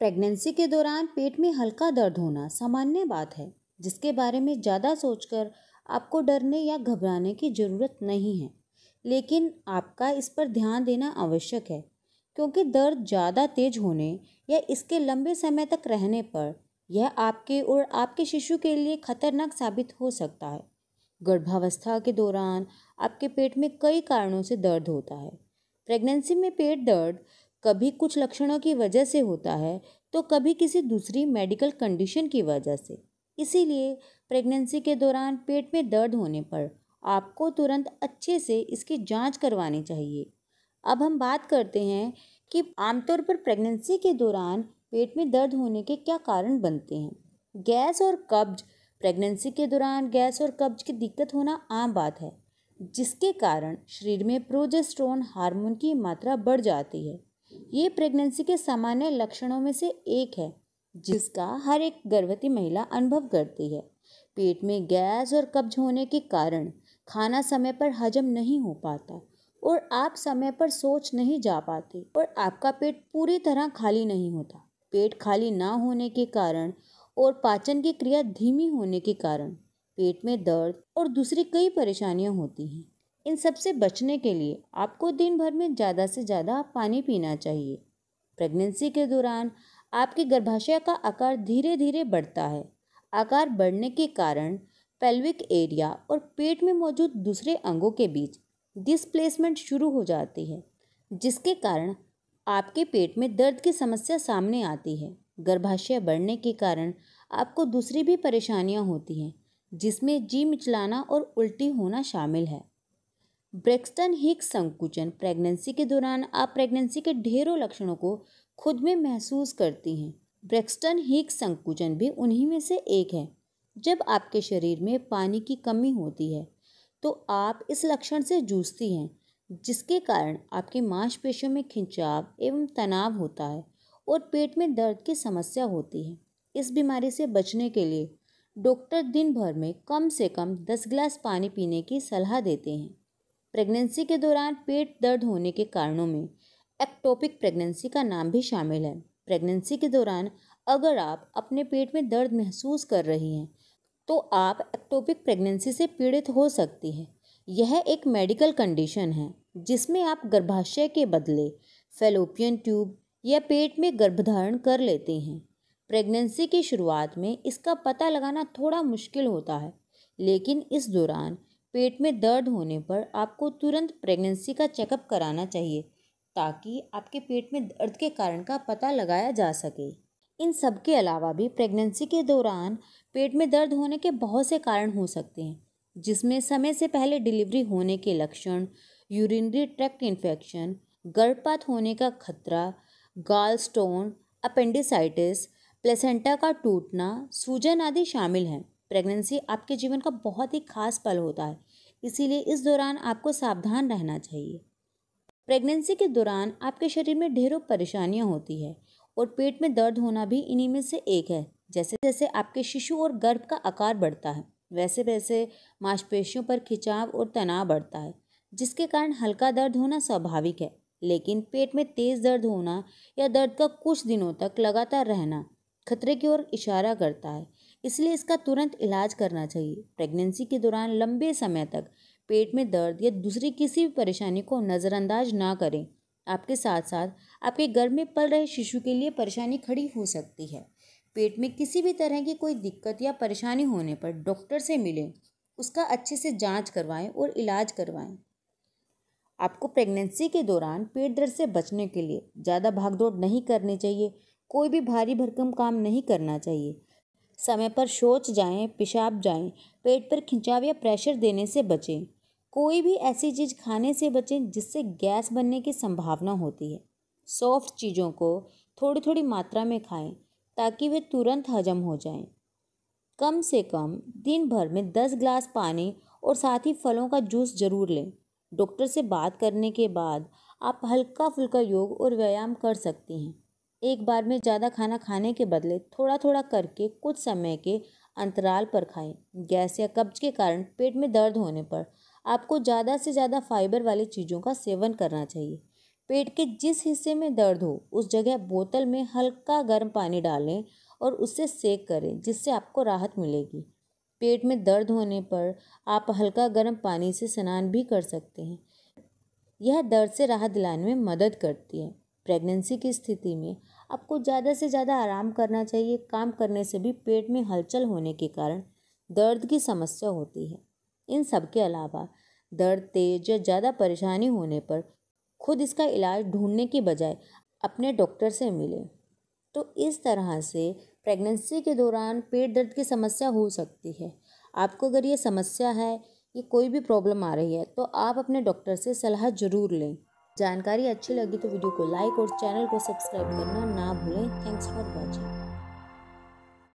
Pregnancy के दौरान पेट में हल्का दर्द होना सामान्य बात है जिसके बारे में ज़्यादा सोचकर आपको डरने या घबराने की ज़रूरत नहीं है लेकिन आपका इस पर ध्यान देना आवश्यक है क्योंकि दर्द ज़्यादा तेज होने या इसके लंबे समय तक रहने पर यह आपके और आपके शिशु के लिए खतरनाक साबित हो सकता है गर्भावस्था के दौरान आपके पेट में कई कारणों से दर्द होता है प्रेगनेंसी में पेट दर्द कभी कुछ लक्षणों की वजह से होता है तो कभी किसी दूसरी मेडिकल कंडीशन की वजह से इसीलिए प्रेगनेंसी के दौरान पेट में दर्द होने पर आपको तुरंत अच्छे से इसकी जांच करवानी चाहिए अब हम बात करते हैं कि आमतौर पर प्रेगनेंसी के दौरान पेट में दर्द होने के क्या कारण बनते हैं गैस और कब्ज प्रेगनेंसी के दौरान गैस और कब्ज की दिक्कत होना आम बात है जिसके कारण शरीर में प्रोजेस्ट्रोन हार्मोन की मात्रा बढ़ जाती है ये प्रेगनेंसी के सामान्य लक्षणों में से एक है जिसका हर एक गर्भवती महिला अनुभव करती है पेट में गैस और कब्ज होने के कारण खाना समय पर हजम नहीं हो पाता और आप समय पर सोच नहीं जा पाते और आपका पेट पूरी तरह खाली नहीं होता पेट खाली ना होने के कारण और पाचन की क्रिया धीमी होने के कारण पेट में दर्द और दूसरी कई परेशानियां होती हैं इन सब से बचने के लिए आपको दिन भर में ज़्यादा से ज़्यादा पानी पीना चाहिए प्रेगनेंसी के दौरान आपके गर्भाशय का आकार धीरे धीरे बढ़ता है आकार बढ़ने के कारण पेल्विक एरिया और पेट में मौजूद दूसरे अंगों के बीच डिसप्लेसमेंट शुरू हो जाती है जिसके कारण आपके पेट में दर्द की समस्या सामने आती है गर्भाशय बढ़ने के कारण आपको दूसरी भी परेशानियां होती हैं जिसमें जी मिचलाना और उल्टी होना शामिल है ब्रेक्सटन हिक संकुचन प्रेगनेंसी के दौरान आप प्रेगनेंसी के ढेरों लक्षणों को खुद में महसूस करती हैं ब्रेक्सटन हिक संकुचन भी उन्हीं में से एक है जब आपके शरीर में पानी की कमी होती है तो आप इस लक्षण से जूझती हैं जिसके कारण आपके मांसपेशियों में खिंचाव एवं तनाव होता है और पेट में दर्द की समस्या होती है इस बीमारी से बचने के लिए डॉक्टर दिन भर में कम से कम दस गिलास पानी पीने की सलाह देते हैं प्रेगनेंसी के दौरान पेट दर्द होने के कारणों में एक्टोपिक प्रेगनेंसी का नाम भी शामिल है प्रेगनेंसी के दौरान अगर आप अपने पेट में दर्द महसूस कर रही हैं तो आप एक्टोपिक प्रेगनेंसी से पीड़ित हो सकती हैं यह एक मेडिकल कंडीशन है जिसमें आप गर्भाशय के बदले फेलोपियन ट्यूब या पेट में गर्भधारण कर लेते हैं प्रेगनेंसी की शुरुआत में इसका पता लगाना थोड़ा मुश्किल होता है लेकिन इस दौरान पेट में दर्द होने पर आपको तुरंत प्रेगनेंसी का चेकअप कराना चाहिए ताकि आपके पेट में दर्द के कारण का पता लगाया जा सके इन सब के अलावा भी प्रेगनेंसी के दौरान पेट में दर्द होने के बहुत से कारण हो सकते हैं जिसमें समय से पहले डिलीवरी होने के लक्षण यूरिनरी ट्रैक्ट इन्फेक्शन गर्भपात होने का खतरा गाल स्टोन अपेंडिसाइटिस प्लेसेंटा का टूटना सूजन आदि शामिल हैं प्रेगनेंसी आपके जीवन का बहुत ही खास पल होता है इसीलिए इस दौरान आपको सावधान रहना चाहिए प्रेगनेंसी के दौरान आपके शरीर में ढेरों परेशानियाँ होती है और पेट में दर्द होना भी इन्हीं में से एक है जैसे जैसे आपके शिशु और गर्भ का आकार बढ़ता है वैसे वैसे मांसपेशियों पर खिंचाव और तनाव बढ़ता है जिसके कारण हल्का दर्द होना स्वाभाविक है लेकिन पेट में तेज़ दर्द होना या दर्द का कुछ दिनों तक लगातार रहना खतरे की ओर इशारा करता है इसलिए इसका तुरंत इलाज करना चाहिए प्रेगनेंसी के दौरान लंबे समय तक पेट में दर्द या दूसरी किसी भी परेशानी को नज़रअंदाज ना करें आपके साथ साथ आपके घर में पल रहे शिशु के लिए परेशानी खड़ी हो सकती है पेट में किसी भी तरह की कोई दिक्कत या परेशानी होने पर डॉक्टर से मिलें उसका अच्छे से जांच करवाएं और इलाज करवाएं आपको प्रेगनेंसी के दौरान पेट दर्द से बचने के लिए ज़्यादा भागदौड़ नहीं करनी चाहिए कोई भी भारी भरकम काम नहीं करना चाहिए समय पर शोच जाएं पेशाब जाएं पेट पर खिंचाव या प्रेशर देने से बचें कोई भी ऐसी चीज़ खाने से बचें जिससे गैस बनने की संभावना होती है सॉफ्ट चीज़ों को थोड़ी थोड़ी मात्रा में खाएं ताकि वे तुरंत हजम हो जाएं। कम से कम दिन भर में दस ग्लास पानी और साथ ही फलों का जूस जरूर लें डॉक्टर से बात करने के बाद आप हल्का फुल्का योग और व्यायाम कर सकती हैं एक बार में ज़्यादा खाना खाने के बदले थोड़ा थोड़ा करके कुछ समय के अंतराल पर खाएं गैस या कब्ज के कारण पेट में दर्द होने पर आपको ज़्यादा से ज़्यादा फाइबर वाली चीज़ों का सेवन करना चाहिए पेट के जिस हिस्से में दर्द हो उस जगह बोतल में हल्का गर्म पानी डालें और उससे सेक करें जिससे आपको राहत मिलेगी पेट में दर्द होने पर आप हल्का गर्म पानी से स्नान भी कर सकते हैं यह दर्द से राहत दिलाने में मदद करती है प्रेगनेंसी की स्थिति में आपको ज़्यादा से ज़्यादा आराम करना चाहिए काम करने से भी पेट में हलचल होने के कारण दर्द की समस्या होती है इन सब के अलावा दर्द तेज या ज़्यादा परेशानी होने पर खुद इसका इलाज ढूंढने के बजाय अपने डॉक्टर से मिलें तो इस तरह से प्रेगनेंसी के दौरान पेट दर्द की समस्या हो सकती है आपको अगर ये समस्या है ये कोई भी प्रॉब्लम आ रही है तो आप अपने डॉक्टर से सलाह ज़रूर लें जानकारी अच्छी लगी तो वीडियो को लाइक और चैनल को सब्सक्राइब करना ना भूलें थैंक्स फॉर वॉचिंग